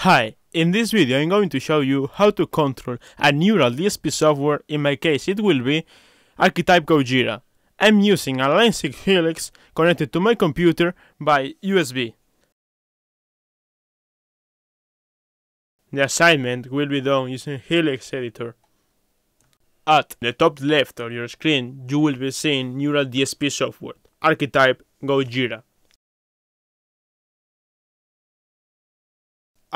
Hi, in this video I'm going to show you how to control a neural DSP software, in my case it will be Archetype Gojira. I'm using a Line 6 Helix connected to my computer by USB. The assignment will be done using Helix editor. At the top left of your screen you will be seeing neural DSP software, Archetype Gojira.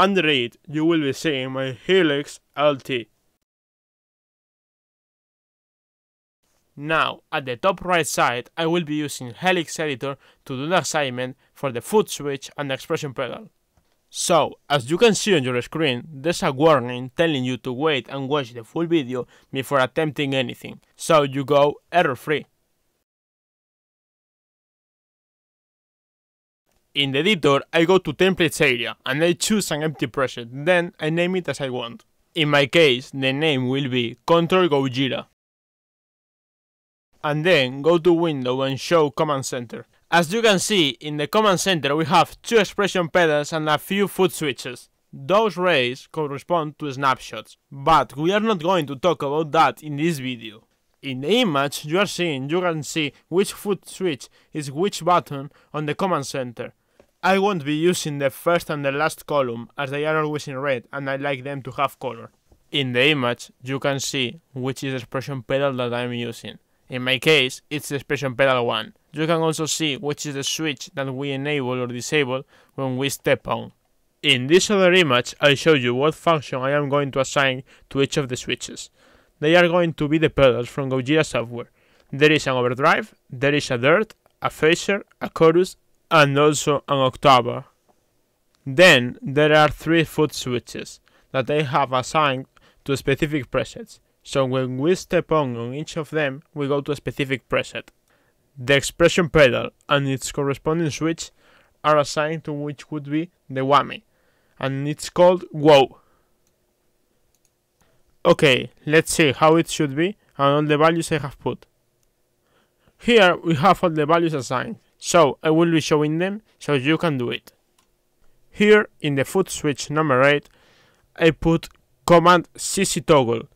Under it, you will be seeing my Helix LT. Now, at the top right side, I will be using Helix Editor to do the assignment for the foot switch and the expression pedal. So, as you can see on your screen, there's a warning telling you to wait and watch the full video before attempting anything, so you go error free. In the editor, I go to templates area and I choose an empty project, then I name it as I want. In my case, the name will be Control Gojira. And then go to window and show command center. As you can see, in the command center we have two expression pedals and a few foot switches. Those rays correspond to snapshots, but we are not going to talk about that in this video. In the image you are seeing, you can see which foot switch is which button on the command center. I won't be using the first and the last column as they are always in red and I like them to have color. In the image, you can see which is the expression pedal that I'm using. In my case, it's the expression pedal 1. You can also see which is the switch that we enable or disable when we step on. In this other image, I show you what function I am going to assign to each of the switches. They are going to be the pedals from Gojira software. There is an overdrive, there is a dirt, a phaser, a chorus and also an October, Then there are three foot switches that I have assigned to specific presets, so when we step on on each of them, we go to a specific preset. The expression pedal and its corresponding switch are assigned to which would be the whammy, and it's called wow. Okay, let's see how it should be and all the values I have put. Here we have all the values assigned. So I will be showing them so you can do it. Here in the foot switch number 8 I put command CC toggle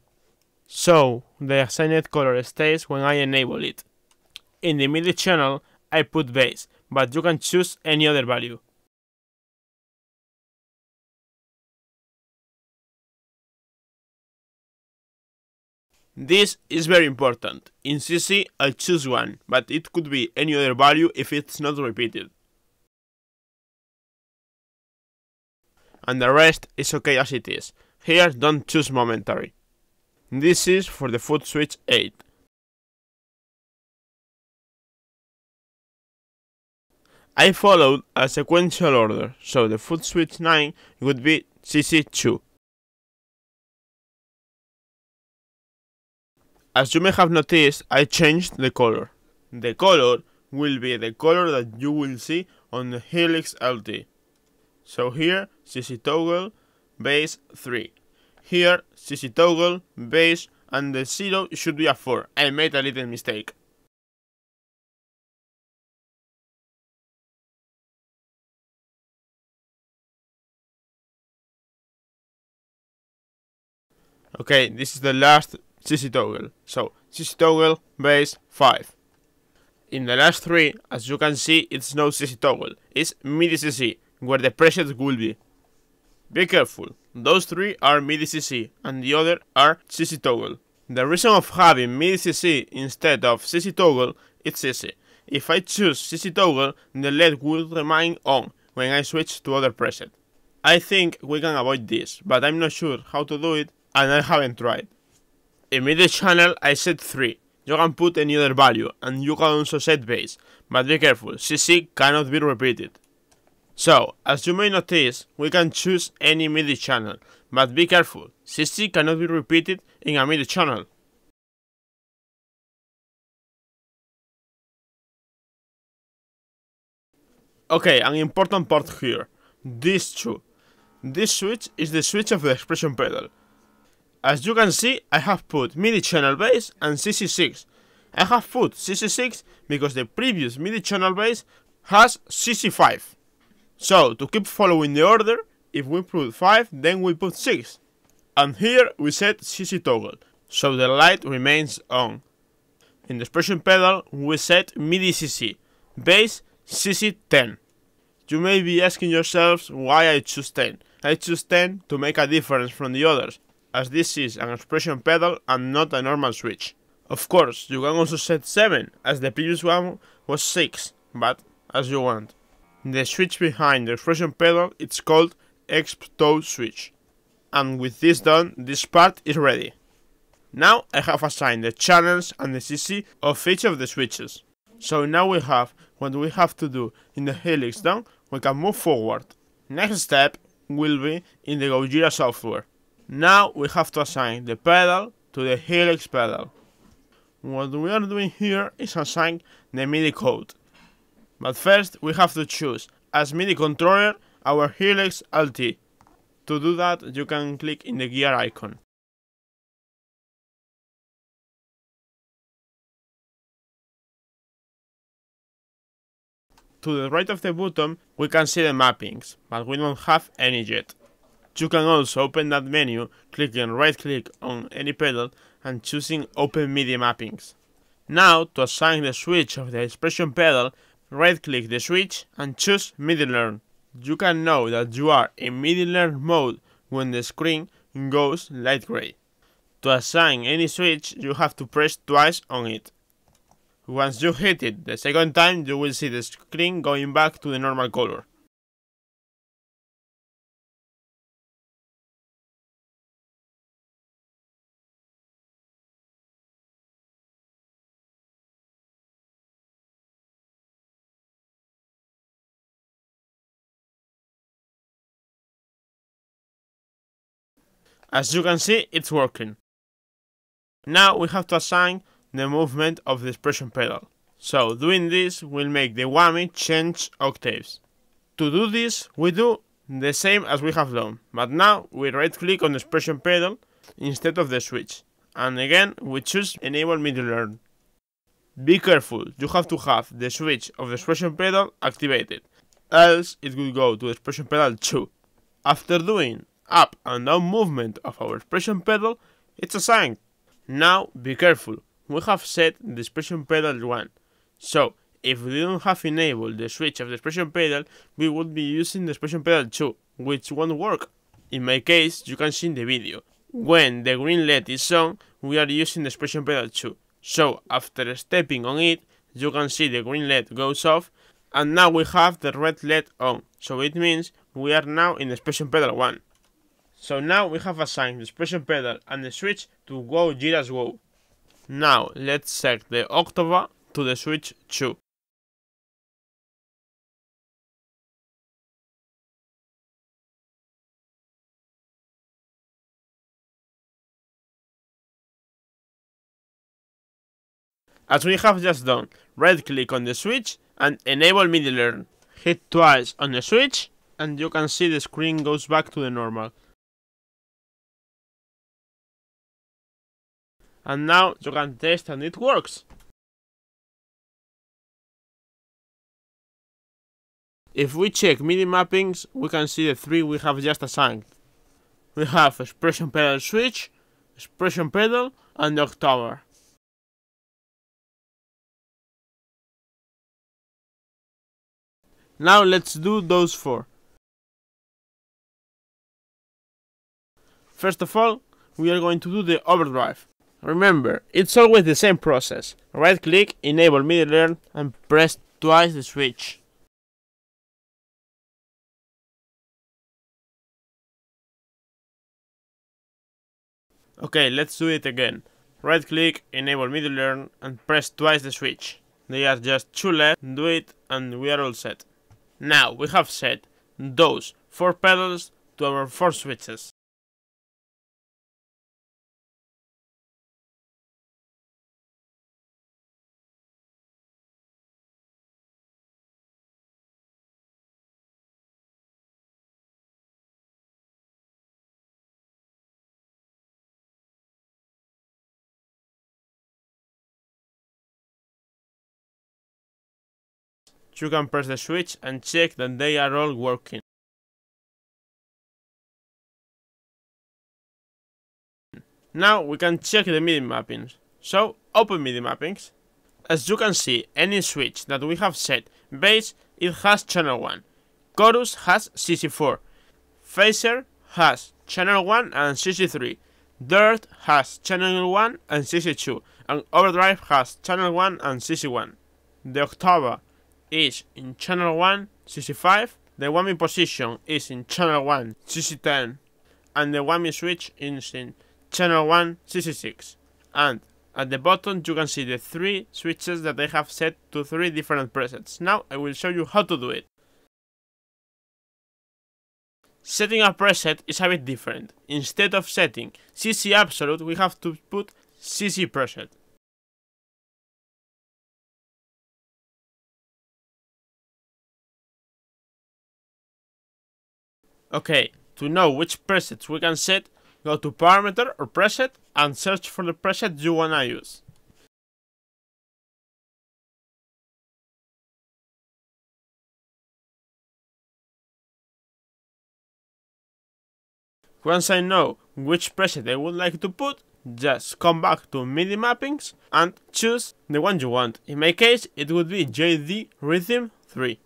so the assigned color stays when I enable it. In the MIDI channel I put base but you can choose any other value. This is very important. In CC, I choose one, but it could be any other value if it's not repeated. And the rest is okay as it is. Here, don't choose momentary. This is for the foot switch 8. I followed a sequential order, so the foot switch 9 would be CC2. As you may have noticed, I changed the color. The color will be the color that you will see on the Helix LT. So here, CC toggle, base 3. Here, CC toggle, base, and the 0 should be a 4. I made a little mistake. Okay, this is the last CC toggle. So CC toggle base 5. In the last 3, as you can see, it's no CC toggle, it's MIDI CC, where the presets will be. Be careful, those 3 are MIDI CC and the other are CC toggle. The reason of having MIDI CC instead of CC toggle is easy. If I choose CC toggle, the LED will remain on when I switch to other preset. I think we can avoid this, but I'm not sure how to do it and I haven't tried. In MIDI channel I set 3. You can put any other value, and you can also set base, but be careful, CC cannot be repeated. So, as you may notice, we can choose any MIDI channel, but be careful, CC cannot be repeated in a MIDI channel. Okay, an important part here, this two. This switch is the switch of the expression pedal. As you can see, I have put MIDI channel base and CC6. I have put CC6 because the previous MIDI channel base has CC5. So, to keep following the order, if we put 5, then we put 6. And here we set CC toggle, so the light remains on. In the expression pedal, we set MIDI CC, base CC 10. You may be asking yourselves why I choose 10. I choose 10 to make a difference from the others, as this is an expression pedal and not a normal switch. Of course, you can also set 7, as the previous one was 6, but as you want. The switch behind the expression pedal is called exp-toe switch. And with this done, this part is ready. Now I have assigned the channels and the CC of each of the switches. So now we have what we have to do in the helix done, we can move forward. Next step will be in the Gojira software. Now we have to assign the pedal to the helix pedal. What we are doing here is assign the MIDI code. But first we have to choose as MIDI controller our helix LT. To do that you can click in the gear icon. To the right of the bottom, we can see the mappings, but we don't have any yet. You can also open that menu clicking right click on any pedal and choosing Open MIDI Mappings. Now, to assign the switch of the expression pedal, right click the switch and choose MIDI Learn. You can know that you are in MIDI Learn mode when the screen goes light gray. To assign any switch, you have to press twice on it. Once you hit it the second time, you will see the screen going back to the normal color. As you can see, it's working. Now we have to assign the movement of the expression pedal. So doing this will make the whammy change octaves. To do this, we do the same as we have done, but now we right click on the expression pedal instead of the switch. And again, we choose enable MIDI learn. Be careful, you have to have the switch of the expression pedal activated, else it will go to expression pedal 2. After doing up and down movement of our expression pedal, it's a sign. Now be careful, we have set the expression pedal 1, so if we didn't have enabled the switch of the expression pedal, we would be using the expression pedal 2, which won't work. In my case, you can see in the video. When the green LED is on, we are using the expression pedal 2, so after stepping on it, you can see the green LED goes off, and now we have the red LED on, so it means we are now in the expression pedal 1. So now we have assigned the expression pedal and the switch to go Jira's Wow. Now let's set the Octava to the switch 2. As we have just done, right click on the switch and enable MIDI learn. Hit twice on the switch and you can see the screen goes back to the normal. And now you can test and it works. If we check MIDI mappings, we can see the three we have just assigned. We have expression pedal switch, expression pedal and octaver. Now let's do those four. First of all, we are going to do the overdrive. Remember, it's always the same process. Right click, enable MIDI learn and press twice the switch. Okay, let's do it again. Right click, enable MIDI learn and press twice the switch. They are just two left, do it and we are all set. Now we have set those four pedals to our four switches. you can press the switch and check that they are all working. Now we can check the MIDI mappings. So open MIDI mappings. As you can see, any switch that we have set, bass, it has channel 1, chorus has CC4, phaser has channel 1 and CC3, dirt has channel 1 and CC2, and overdrive has channel 1 and CC1. The octava is in channel 1, CC5, the whammy position is in channel 1, CC10, and the whammy switch is in channel 1, CC6. And at the bottom you can see the three switches that I have set to three different presets. Now I will show you how to do it. Setting a preset is a bit different. Instead of setting CC absolute, we have to put CC preset. Okay, to know which presets we can set, go to parameter or preset and search for the preset you wanna use. Once I know which preset I would like to put, just come back to MIDI mappings and choose the one you want. In my case, it would be JD Rhythm 3.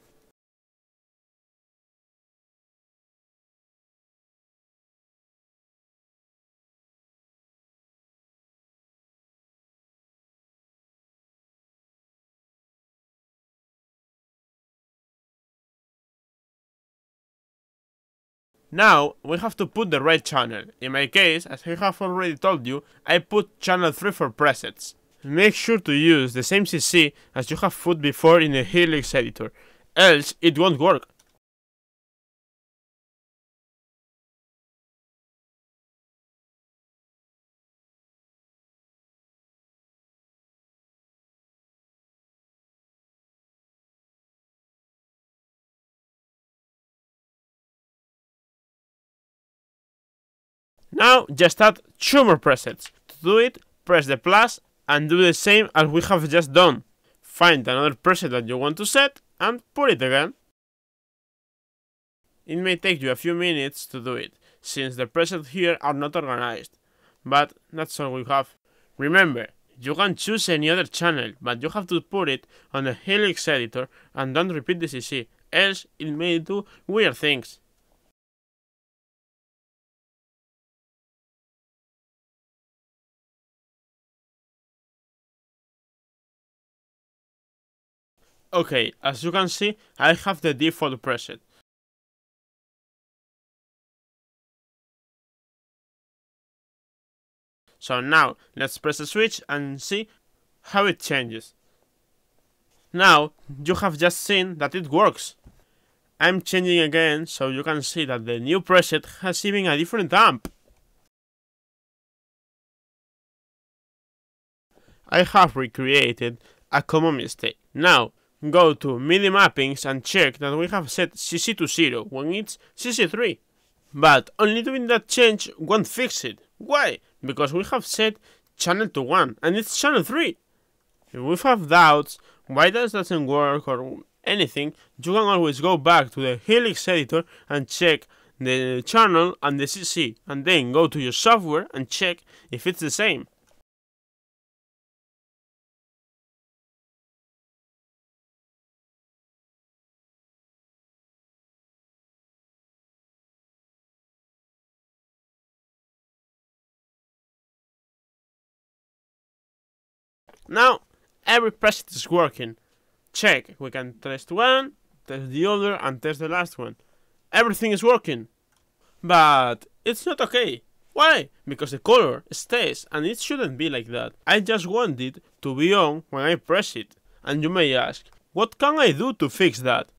Now, we have to put the right channel. In my case, as I have already told you, I put channel 3 for presets. Make sure to use the same CC as you have put before in the Helix editor, else it won't work. Now just add two more presets. To do it, press the plus and do the same as we have just done. Find another preset that you want to set and put it again. It may take you a few minutes to do it, since the presets here are not organized, but that's all we have. Remember, you can choose any other channel, but you have to put it on the Helix editor and don't repeat the CC, else it may do weird things. Okay, as you can see, I have the default preset. So now, let's press the switch and see how it changes. Now, you have just seen that it works. I'm changing again so you can see that the new preset has even a different amp. I have recreated a common mistake. Now, go to MIDI mappings and check that we have set CC to 0 when it's CC 3. But only doing that change won't fix it. Why? Because we have set channel to 1 and it's channel 3. If we have doubts, why that doesn't work or anything, you can always go back to the Helix editor and check the channel and the CC and then go to your software and check if it's the same. Now, every preset is working. Check, we can test one, test the other, and test the last one. Everything is working. But it's not okay. Why? Because the color stays and it shouldn't be like that. I just want it to be on when I press it. And you may ask, what can I do to fix that?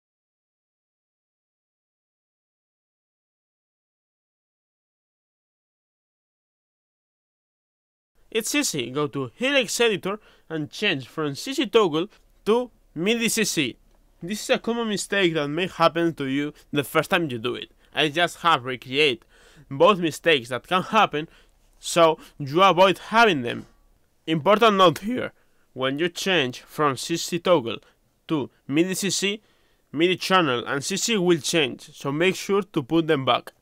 It's easy, go to Helix Editor and change from CC Toggle to MIDI CC. This is a common mistake that may happen to you the first time you do it. I just have recreate both mistakes that can happen so you avoid having them. Important note here, when you change from CC toggle to MIDI CC, MIDI channel and CC will change, so make sure to put them back.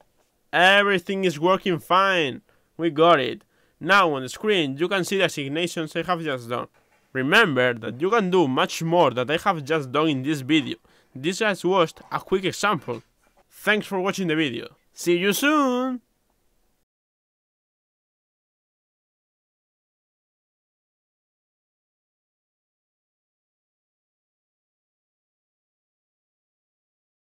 Everything is working fine, we got it. Now on the screen you can see the assignations I have just done. Remember that you can do much more that I have just done in this video. This just was a quick example. Thanks for watching the video. See you soon!